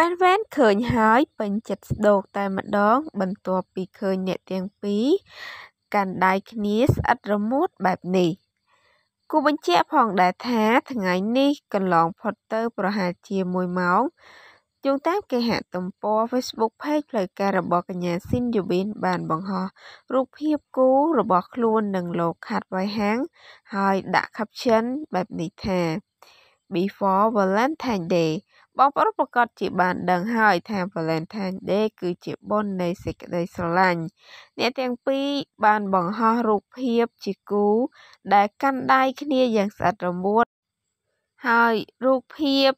វែនវែនឃើញហើយពេញចិត្តស្តោកតែម្ដង បន្ទាប់ពីឃើញអ្នកទាំងពីរកាន់ដៃគ្នាស្អិតរមួតបែបនេះគូបញ្ជាក់ផងដែរថាថ្ងៃនេះកន្លងផុតទៅប្រហែលជា1ម៉ោងយោងតាមគេហទំព័រ Facebook Page ផ្លូវការរបស់កញ្ញាស៊ីនយូប៊ីនបានបង្ហោះរូបភាពគូរបស់ខ្លួននឹងលោកខាត់វៃហាង ហើយដាក់ caption បែបនេះថា Before Valentine Day បងប្អូនប្រកាសជាបានដឹងហើយថា Valentine Day គឺជាបុណ្យនៃសេចក្តីស្រឡាញ់អ្នកទាំងពីរបានបង្ហោះរូបភាពជាគូ ដែលកាន់ដៃគ្នាយ៉ាងស្អិតរមួតហើយរូបភាព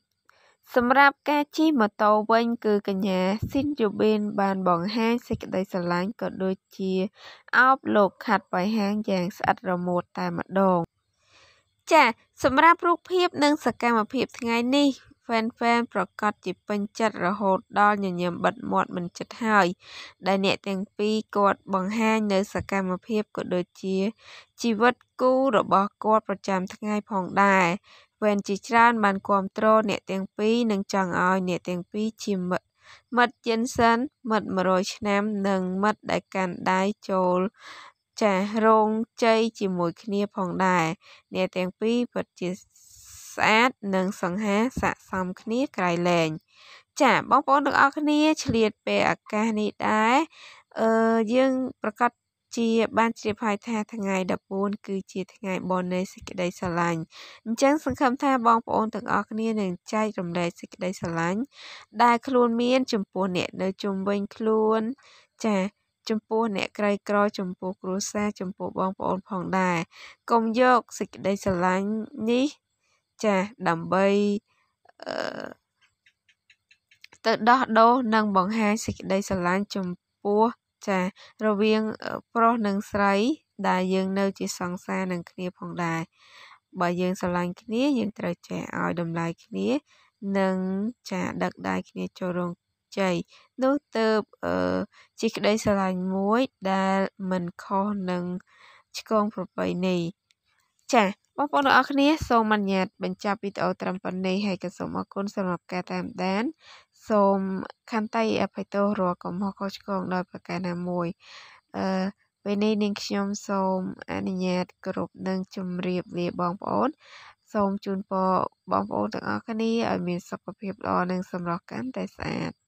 សម្រាប់ការជិះម៉ូតូវិញគឺកញ្ញាស៊ីនយូប៊ីនបានបង្ហាញសេចក្តីស្រឡាញ់ក៏ដូចជាអោបលោកខាត់បៃហាងយ៉ាងស្អិតរមួតតែម្ដងចាសម្រាប់រូបភាពនិងសកម្មភាពថ្ងៃនេះហ្វេនៗប្រាកដជាពេញចិត្តរហូតដល់ញញឹមបិទមាត់មិនជិតហើយ ដែលអ្នកទាំងពីរគាត់បង្ហាញនៅសកម្មភាពក៏ដូចជា ជីវិតគូរបស់គាត់ប្រចាំថ្ងៃផងដែរវែនជាច្រើន បានគាំទ្រអ្នកទាំងពីរនិងចង់ឲ្យ អ្នកទាំងពីរជាមិត្តជិនសិនមិត្ត100ឆ្នាំនិងមិត្តដែលកាន់ដៃចូលចាស់រងជ័យជាមួយគ្នាផងដែរអ្នកទាំងពីរពិតជាស្អាតនិងសង្ហាស័ក្តិសមគ្នាក្រៃលែង ចាបងប្អូនទាំងអស់គ្នាឆ្លៀតពេលឱកាសនេះដែរអឺយើងប្រកាសជាបានជ្រាបហើយថាថ្ងៃ14គឺជាថ្ងៃបុណ្យនៃសេចក្តីស្រឡាញ់អញ្ចឹងសង្ឃឹមថាបងប្អូនទាំងអស់គ្នានឹងចែករំលែកសេចក្តីស្រឡាញ់ដែលខ្លួនមាន ចំពោះអ្នកនៅជុំវិញខ្លួន ចាចំពោះអ្នកក្រីក្រចំពោះគ្រួសារចំពោះបងប្អូនផងដែរកុំយកសេចក្តីស្រឡាញ់នេះចាដើម្បីទៅដោះដូរនិងបង្ហាញសេចក្តីស្រឡាញ់ចំពោះចារវាងប្រុសនិងស្រី ដែលយើងនៅ ជាសង្សារនឹងគ្នា ផងដែរបើយើងស្រឡាញ់គ្នាយើងត្រូវចេះឲ្យតម្លៃគ្នា និងចាដឹកដៃគ្នាចូលរងជ័យនោះទៅជាក្តីស្រឡាញ់មួយដែលមិនខុសនឹងឆ្គងប្រពៃណីចាបងប្អូនទាំងអស់គ្នាសូមអនុញ្ញាតបញ្ចប់វីដេអូត្រឹមប៉ុណ្ណេះហើយក៏សូមអរគុណសម្រាប់ការតាមដាន សូមខន្តីអភ័យទោសរាល់កំហុសខុសឆ្គងដោយប្រការណាមួយអឺពេលនេះនាងខ្ញុំសូមអនុញ្ញាតគោរពនិងជម្រាបលាបងប្អូន សូមជូនពរបងប្អូនទាំងអស់គ្នាឲ្យមានសុខភាពល្អនិងសម្រស់កាន់តែស្អាត។